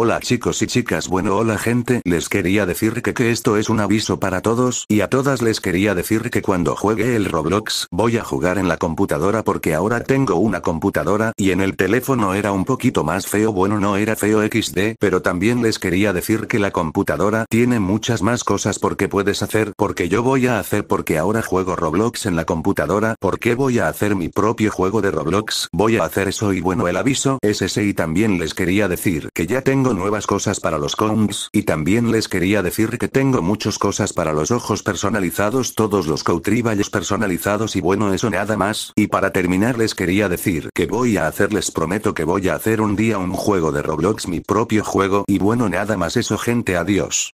Hola chicos y chicas bueno hola gente les quería decir que, que esto es un aviso para todos y a todas les quería decir que cuando juegue el Roblox voy a jugar en la computadora porque ahora tengo una computadora y en el teléfono era un poquito más feo bueno no era feo xd pero también les quería decir que la computadora tiene muchas más cosas porque puedes hacer porque yo voy a hacer porque ahora juego Roblox en la computadora porque voy a hacer mi propio juego de Roblox voy a hacer eso y bueno el aviso es ese y también les quería decir que ya tengo nuevas cosas para los Kongs, y también les quería decir que tengo muchas cosas para los ojos personalizados, todos los Coutriballes personalizados y bueno eso nada más, y para terminar les quería decir que voy a hacer, les prometo que voy a hacer un día un juego de Roblox, mi propio juego, y bueno nada más eso gente, adiós.